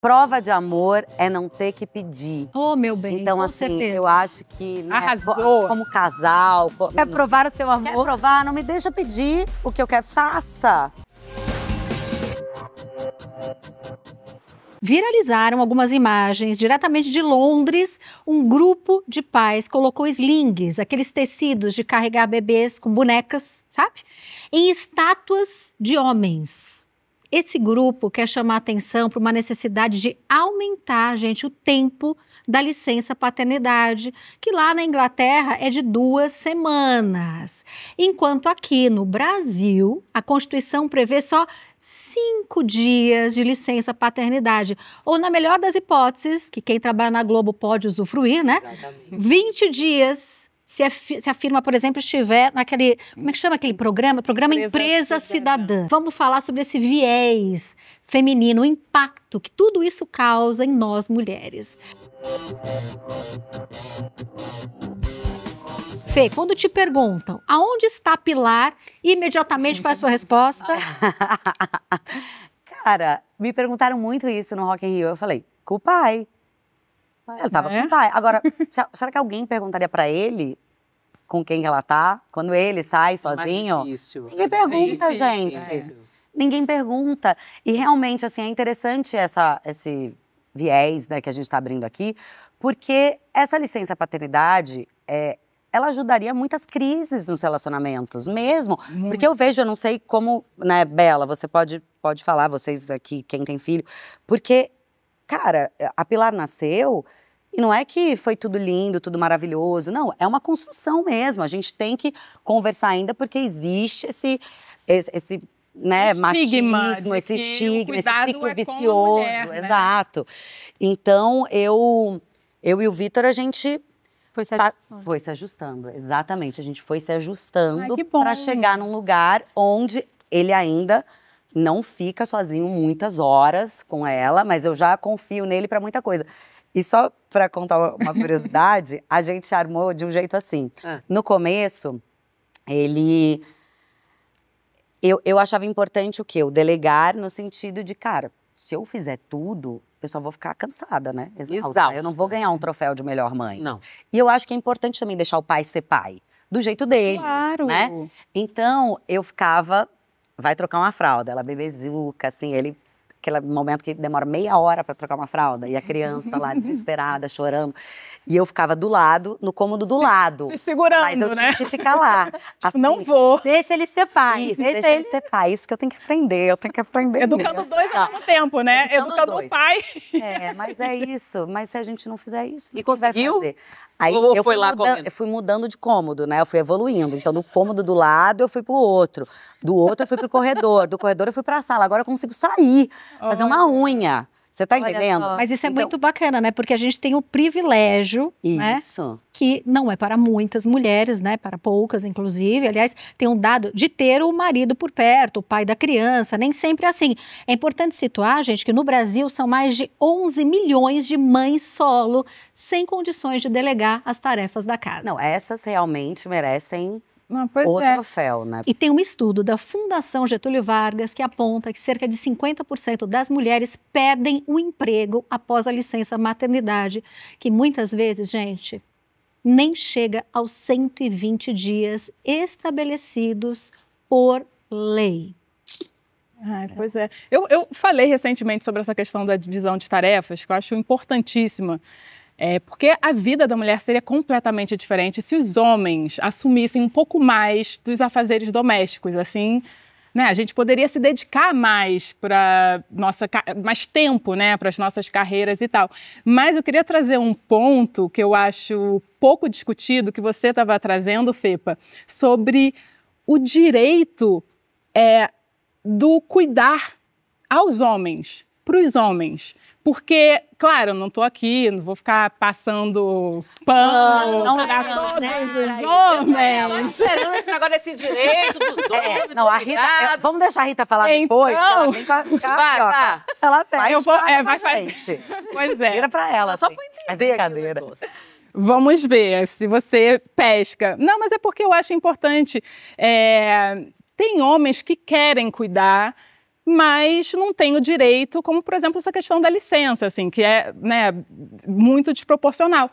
Prova de amor é não ter que pedir. Oh, meu bem, Então, com assim, certeza. eu acho que... Né, Arrasou. Como casal... Como... Quer provar o seu amor? Quer provar? Não me deixa pedir o que eu quero. Faça! Viralizaram algumas imagens diretamente de Londres. Um grupo de pais colocou slings, aqueles tecidos de carregar bebês com bonecas, sabe? Em estátuas de homens. Esse grupo quer chamar atenção para uma necessidade de aumentar, gente, o tempo da licença paternidade, que lá na Inglaterra é de duas semanas, enquanto aqui no Brasil a Constituição prevê só cinco dias de licença paternidade, ou na melhor das hipóteses, que quem trabalha na Globo pode usufruir, né? Exatamente. 20 dias se, af se a firma, por exemplo, estiver naquele. Como é que chama aquele programa? Programa Empresa, Empresa Cidadã. Cidadã. Vamos falar sobre esse viés feminino, o impacto que tudo isso causa em nós mulheres. Fê, quando te perguntam aonde está Pilar, imediatamente qual é a sua resposta? Cara, me perguntaram muito isso no Rock in Rio. Eu falei, com o pai ela ele tava né? com pai. Agora, será que alguém perguntaria para ele com quem ela tá? Quando ele sai é sozinho? Difícil. Ninguém pergunta, é difícil. gente. É. Ninguém pergunta. E realmente, assim, é interessante essa, esse viés né, que a gente está abrindo aqui, porque essa licença paternidade é, ela ajudaria muitas crises nos relacionamentos, mesmo. Muito. Porque eu vejo, eu não sei como, né, Bela, você pode, pode falar, vocês aqui, quem tem filho, porque Cara, é, a Pilar nasceu e não é que foi tudo lindo, tudo maravilhoso. Não, é uma construção mesmo. A gente tem que conversar ainda porque existe esse, esse, esse né, estigma machismo, esse estigma, esse ciclo é vicioso. Mulher, né? Exato. Então, eu, eu e o Vitor, a gente. Foi se, tá, foi se ajustando, exatamente. A gente foi se ajustando para chegar num lugar onde ele ainda não fica sozinho muitas horas com ela, mas eu já confio nele para muita coisa. E só para contar uma curiosidade, a gente armou de um jeito assim. Ah. No começo, ele. Eu, eu achava importante o quê? O delegar no sentido de, cara, se eu fizer tudo, eu só vou ficar cansada, né? Exato. Exausta. Eu não vou ganhar um troféu de melhor mãe. Não. E eu acho que é importante também deixar o pai ser pai. Do jeito dele. Claro. Né? Então, eu ficava vai trocar uma fralda. Ela bebezuca, assim, ele aquele momento que demora meia hora para trocar uma fralda, e a criança lá desesperada, chorando. E eu ficava do lado, no cômodo do se, lado. Se segurando, Mas eu né? tinha que ficar lá. Tipo, assim, não vou. Deixa ele ser pai. Isso, deixa, deixa ele... ele... ser pai. Isso que eu tenho que aprender, eu tenho que aprender. Educando mesmo. dois ao mesmo tempo, né? Educando, Educando o pai. É, mas é isso. Mas se a gente não fizer isso, e conseguiu? vai fazer? Aí Ou eu, fui lá mudando, eu fui mudando de cômodo, né? Eu fui evoluindo. Então, do cômodo do lado, eu fui pro outro. Do outro, eu fui pro corredor. Do corredor, eu fui pra sala. Agora eu consigo sair fazer uma unha. Você está entendendo? Mas isso é então, muito bacana, né? Porque a gente tem o privilégio, né, isso. Né? Que não é para muitas mulheres, né? Para poucas, inclusive. Aliás, tem um dado de ter o marido por perto, o pai da criança, nem sempre é assim. É importante situar, gente, que no Brasil são mais de 11 milhões de mães solo sem condições de delegar as tarefas da casa. Não, essas realmente merecem não, outro é. né? E tem um estudo da Fundação Getúlio Vargas que aponta que cerca de 50% das mulheres perdem o emprego após a licença maternidade, que muitas vezes, gente, nem chega aos 120 dias estabelecidos por lei. Ai, pois é. Eu, eu falei recentemente sobre essa questão da divisão de tarefas, que eu acho importantíssima. É, porque a vida da mulher seria completamente diferente se os homens assumissem um pouco mais dos afazeres domésticos, assim, né? A gente poderia se dedicar mais para nossa mais tempo, né, para as nossas carreiras e tal. Mas eu queria trazer um ponto que eu acho pouco discutido que você estava trazendo, Fepa, sobre o direito é, do cuidar aos homens, para os homens. Porque, claro, eu não estou aqui, não vou ficar passando pano, não, não para todos né? os homens. É só esperando esse negócio desse direito dos é, homens. É, não, a Rita, vamos deixar a Rita falar então, depois. Ela vem a, vai, tá. Ela pega. Vai, eu vou, é, vai, vai. Pois é. Vira para ela. Só assim. para entender. É brincadeira. Vamos ver se você pesca. Não, mas é porque eu acho importante. É, tem homens que querem cuidar mas não tem o direito, como por exemplo essa questão da licença, assim, que é né, muito desproporcional.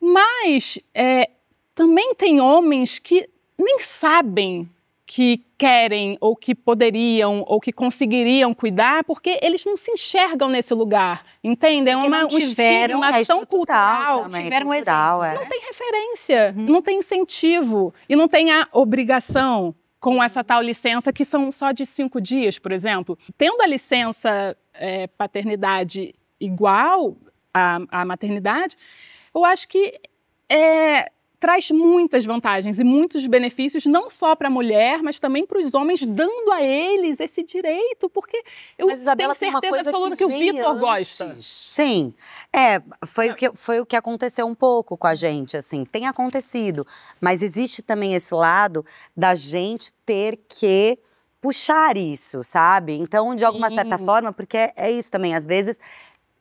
Mas é, também tem homens que nem sabem que querem ou que poderiam ou que conseguiriam cuidar, porque eles não se enxergam nesse lugar, entendem? É uma não tiveram uma ação cultural, tiveram é. não tem referência, uhum. não tem incentivo e não tem a obrigação com essa tal licença, que são só de cinco dias, por exemplo. Tendo a licença é, paternidade igual à, à maternidade, eu acho que é, traz muitas vantagens e muitos benefícios, não só para a mulher, mas também para os homens, dando a eles esse direito, porque eu Isabela, tenho certeza absoluta que, que, o Vitor gosta. Sim, é, foi, é. O que, foi o que aconteceu um pouco com a gente, assim, tem acontecido, mas existe também esse lado da gente ter que puxar isso, sabe? Então, de alguma Sim. certa forma, porque é, é isso também, às vezes...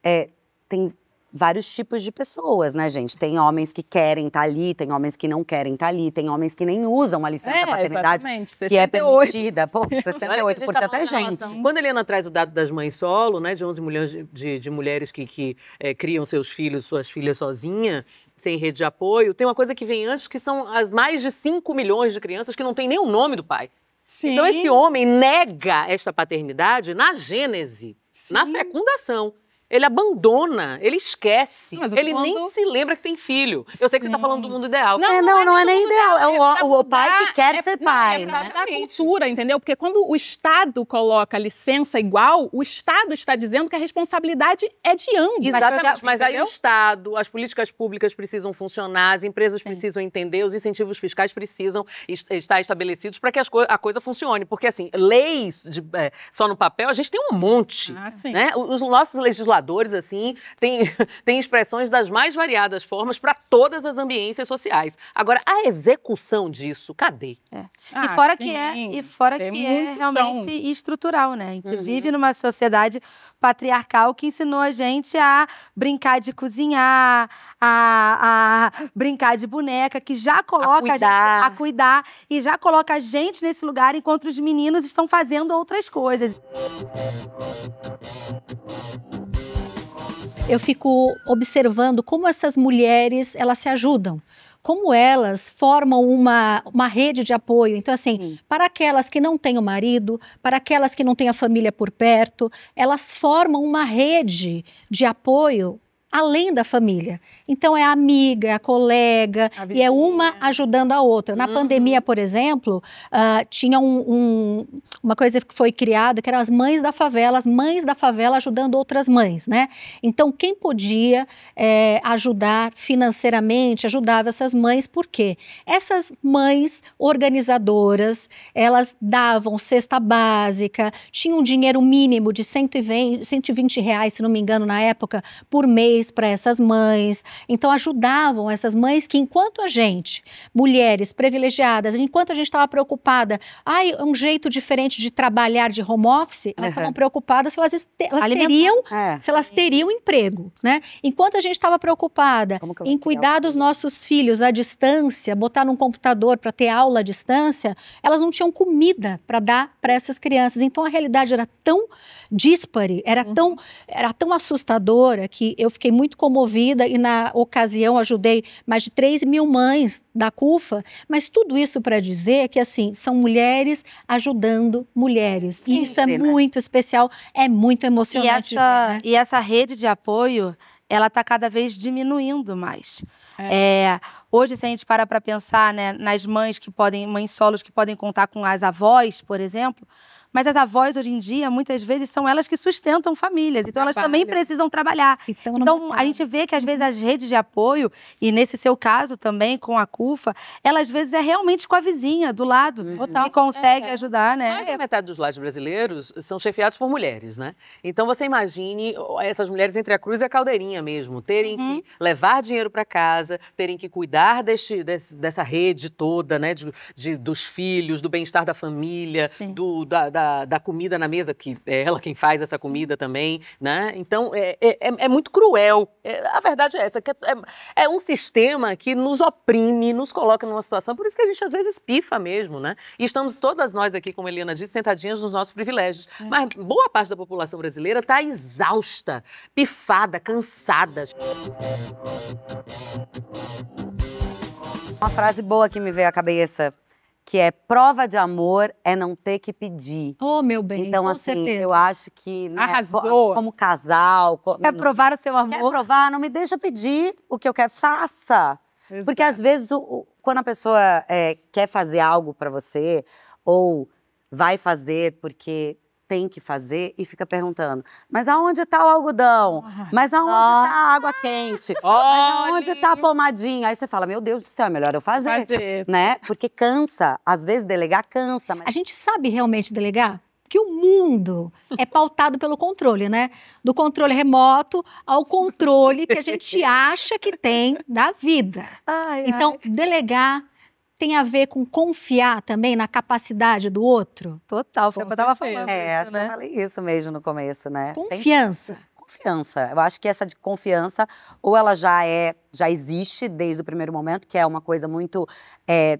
É, tem, vários tipos de pessoas, né, gente? Tem homens que querem estar tá ali, tem homens que não querem estar tá ali, tem homens que nem usam a licença é, paternidade, que é permitida. Pô, 68% tá é gente. Quando a Helena traz o dado das mães solo, né, de 11 milhões de, de, de mulheres que, que é, criam seus filhos, suas filhas sozinha, sem rede de apoio, tem uma coisa que vem antes, que são as mais de 5 milhões de crianças que não têm nem o nome do pai. Sim. Então esse homem nega esta paternidade na gênese, Sim. na fecundação. Ele abandona, ele esquece, ele falando... nem se lembra que tem filho. Eu sei Sim. que você está falando do mundo ideal. Não, é, não, não, não é, é nem ideal. É, o, é o, o, pai que quer é, ser pai. Não, é né? da cultura, entendeu? Porque quando o Estado coloca licença igual, o Estado está dizendo que a responsabilidade é de ambos. Exatamente, é mas aí o Estado, as políticas públicas precisam funcionar, as empresas Sim. precisam entender, os incentivos fiscais precisam estar estabelecidos para que co a coisa funcione. Porque, assim, leis de, é, só no papel, a gente tem um monte. Ah, né? Os nossos legisladores assim, tem, tem expressões das mais variadas formas para todas as ambiências sociais. Agora, a execução disso, cadê? É. Ah, e fora sim, que é, e fora que é realmente estrutural, né? A gente uhum. vive numa sociedade patriarcal que ensinou a gente a brincar de cozinhar, a, a brincar de boneca, que já coloca a A, gente, a cuidar e já coloca a gente nesse lugar enquanto os meninos estão fazendo outras coisas eu fico observando como essas mulheres elas se ajudam como elas formam uma, uma rede de apoio. Então, assim, Sim. para aquelas que não têm o marido, para aquelas que não têm a família por perto, elas formam uma rede de apoio além da família. Então é a amiga, é a colega, a e é uma ajudando a outra. Na uhum. pandemia, por exemplo, uh, tinha um, um, uma coisa que foi criada, que eram as mães da favela, as mães da favela ajudando outras mães, né? Então quem podia é, ajudar financeiramente, ajudava essas mães, por quê? Essas mães organizadoras, elas davam cesta básica, tinham um dinheiro mínimo de 120, 120 reais, se não me engano, na época, por mês, para essas mães. Então, ajudavam essas mães que, enquanto a gente, mulheres privilegiadas, enquanto a gente estava preocupada, ai, um jeito diferente de trabalhar de home office, elas estavam uhum. preocupadas se elas, elas teriam, é. se elas teriam emprego, né? Enquanto a gente estava preocupada em cuidar dos nossos filhos à distância, botar num computador para ter aula à distância, elas não tinham comida para dar para essas crianças. Então, a realidade era tão dispare, era, uhum. tão, era tão assustadora que eu fiquei fiquei muito comovida e na ocasião ajudei mais de 3 mil mães da CUFA, mas tudo isso para dizer que, assim, são mulheres ajudando mulheres. Sim, e isso é né? muito especial, é muito emocionante. E essa, ver, né? e essa rede de apoio, ela está cada vez diminuindo mais. É. é Hoje, se a gente parar para pensar né, nas mães que podem, mães solos que podem contar com as avós, por exemplo, mas as avós hoje em dia, muitas vezes, são elas que sustentam famílias. Então, elas também precisam trabalhar. Então, então a gente vê que, às vezes, as redes de apoio, e nesse seu caso também, com a CUFA, ela, às vezes, é realmente com a vizinha, do lado, uhum. que consegue é, é. ajudar, né? Mais da metade dos lares brasileiros são chefiados por mulheres, né? Então, você imagine essas mulheres entre a cruz e a caldeirinha mesmo, terem uhum. que levar dinheiro para casa, terem que cuidar cuidar deste, desse, dessa rede toda, né? De, de dos filhos, do bem-estar da família, do, da, da, da, comida na mesa, que é ela quem faz essa comida também, né? Então, é, é, é, é muito cruel. É, a verdade é essa, que é, é, é um sistema que nos oprime, nos coloca numa situação, por isso que a gente às vezes pifa mesmo, né? E estamos todas nós aqui, como a Helena disse, sentadinhas nos nossos privilégios. É. Mas boa parte da população brasileira está exausta, pifada, cansada uma frase boa que me veio à cabeça, que é prova de amor é não ter que pedir. Oh, meu bem, então, com assim, certeza. eu acho que... Né, Arrasou. Como casal... Como... Quer provar o seu amor? Quer provar, não me deixa pedir o que eu quero, faça. Exato. Porque às vezes, o, o, quando a pessoa é, quer fazer algo para você, ou vai fazer porque tem que fazer e fica perguntando: mas aonde está o algodão? Ah, mas aonde está a água quente? Mas aonde está a pomadinha? Aí você fala: meu Deus do céu, é melhor eu fazer. fazer. Né? Porque cansa. Às vezes delegar cansa. Mas... A gente sabe realmente delegar? Porque o mundo é pautado pelo controle, né? Do controle remoto ao controle que a gente acha que tem da vida. Ai, então, ai. delegar tem a ver com confiar também na capacidade do outro? Total, foi o que eu estava falando. É, isso, acho né? que eu né? falei isso mesmo no começo, né? Confiança. Tem... Confiança. Eu acho que essa de confiança, ou ela já é, já existe desde o primeiro momento, que é uma coisa muito, é,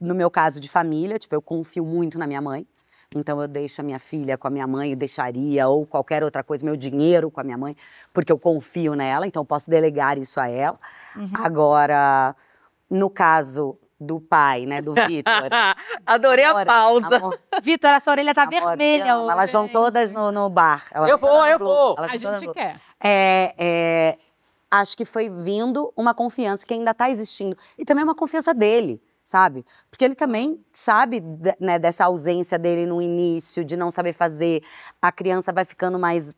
no meu caso, de família. Tipo, eu confio muito na minha mãe. Então eu deixo a minha filha com a minha mãe, deixaria, ou qualquer outra coisa, meu dinheiro com a minha mãe, porque eu confio nela, então eu posso delegar isso a ela. Uhum. Agora, no caso do pai, né, do Vitor. Adorei a, pausa. Vitor, a sua orelha tá amor, vermelha hoje. Elas vão todas no, no bar. Elas eu vou, eu vou. a gente quer. É, é, acho que foi vindo uma confiança que ainda tá existindo. E também uma confiança dele, sabe? Porque ele também sabe né, dessa ausência dele no início, de não saber fazer. A criança vai ficando mais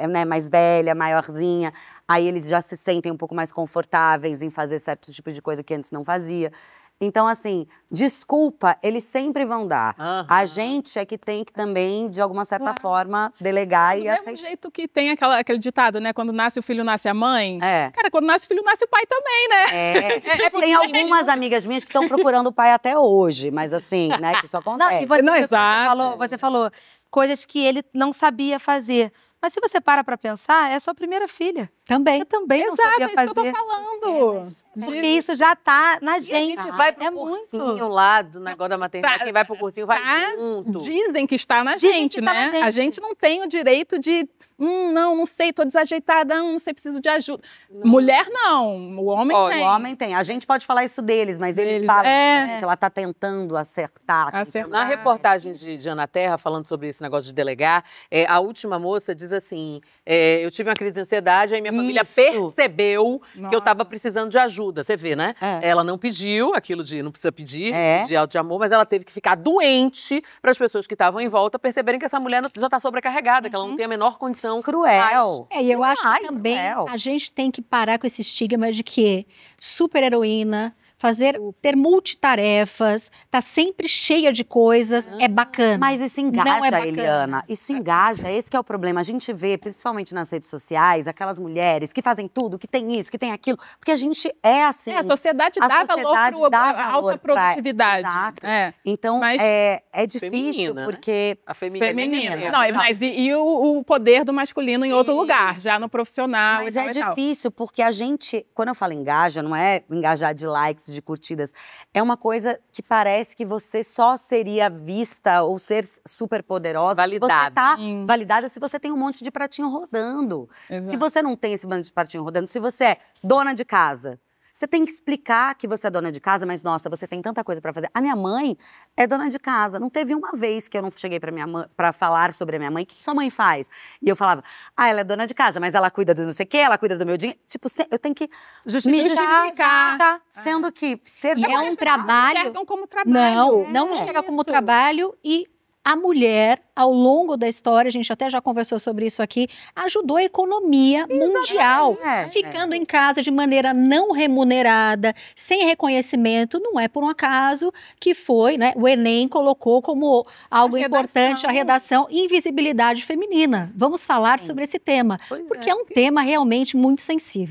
né, mais velha, maiorzinha, aí eles já se sentem um pouco mais confortáveis em fazer certos tipos de coisa que antes não fazia. Então, assim, desculpa, eles sempre vão dar. Uhum. A gente é que tem que também, de alguma certa claro. forma, delegar Do e aceitar. Do mesmo jeito que tem aquela, aquele ditado, né? Quando nasce o filho, nasce a mãe. É. Cara, quando nasce o filho, nasce o pai também, né? É. É, tipo, é, é tem algumas amigas minhas que estão procurando o pai até hoje, mas assim, né? Que isso acontece. Não, e você, não, você falou, você falou coisas que ele não sabia fazer. Mas se você para pra pensar, é sua primeira filha. Também. Eu também Exato, não sabia é isso fazer. que eu tô falando. Sim, Porque isso já tá na gente. a gente vai pro é cursinho muito. lá do negócio da maternidade, tá. quem vai pro cursinho vai tá. junto. Dizem que está na dizem gente, né? Na gente. A gente não tem o direito de, hum, não, não sei, tô desajeitada, não sei, preciso de ajuda. Não. Mulher não, o homem tem. O homem tem. A gente pode falar isso deles, mas eles, eles falam, é. gente, ela tá tentando acertar. Tá acertar. Na reportagem de, de Ana Terra, falando sobre esse negócio de delegar, é, a última moça diz assim, é, eu tive uma crise de ansiedade, aí minha família percebeu Nossa. que eu estava precisando de ajuda. Você vê, né? É. Ela não pediu aquilo de não precisa pedir, é. de alto de amor, mas ela teve que ficar doente para as pessoas que estavam em volta perceberem que essa mulher já tá sobrecarregada, uhum. que ela não uhum. tem a menor condição. Cruel. Mas, é, e eu acho que também Cruel. a gente tem que parar com esse estigma de que super heroína, fazer, ter multitarefas, tá sempre cheia de coisas, é ah. bacana. Mas isso engaja, é Eliana. Isso engaja, esse é o problema. A gente vê, principalmente nas redes sociais, aquelas mulheres que fazem tudo, que tem isso, que tem aquilo, porque a gente é assim. É, a sociedade dá a sociedade valor para a alta produtividade. Pra, exato. É. Então, mas é, é difícil feminina, né? porque... A feminina. É feminina. Não, é. mas e, e o, o, poder do masculino em outro isso. lugar, já no profissional Mas é difícil, porque a gente, quando eu falo engaja, não é engajar de likes, likes, de curtidas. É uma coisa que parece que você só seria vista ou ser super poderosa validada. se você tá hum. validada se você tem um monte de pratinho rodando. Exato. Se você não tem esse bando de pratinho rodando, se você é dona de casa, você tem que explicar que você é dona de casa, mas nossa, você tem tanta coisa para fazer. A minha mãe é dona de casa. Não teve uma vez que eu não cheguei para minha mãe para falar sobre a minha mãe, o que sua mãe faz? E eu falava: "Ah, ela é dona de casa, mas ela cuida do não sei o quê, ela cuida do meu dinheiro". Tipo, eu tenho que justificar, me justificar, é. sendo que ser é um trabalho, não como trabalho. Não, não é. chega como trabalho e é a mulher, ao longo da história, a gente até já conversou sobre isso aqui, ajudou a economia Exatamente. mundial, é, é. ficando é. em casa de maneira não remunerada, sem reconhecimento. Não é por um acaso que foi, né? O Enem colocou como algo a importante a redação invisibilidade feminina. Vamos falar Sim. sobre esse tema, pois porque é, é um tema realmente muito sensível.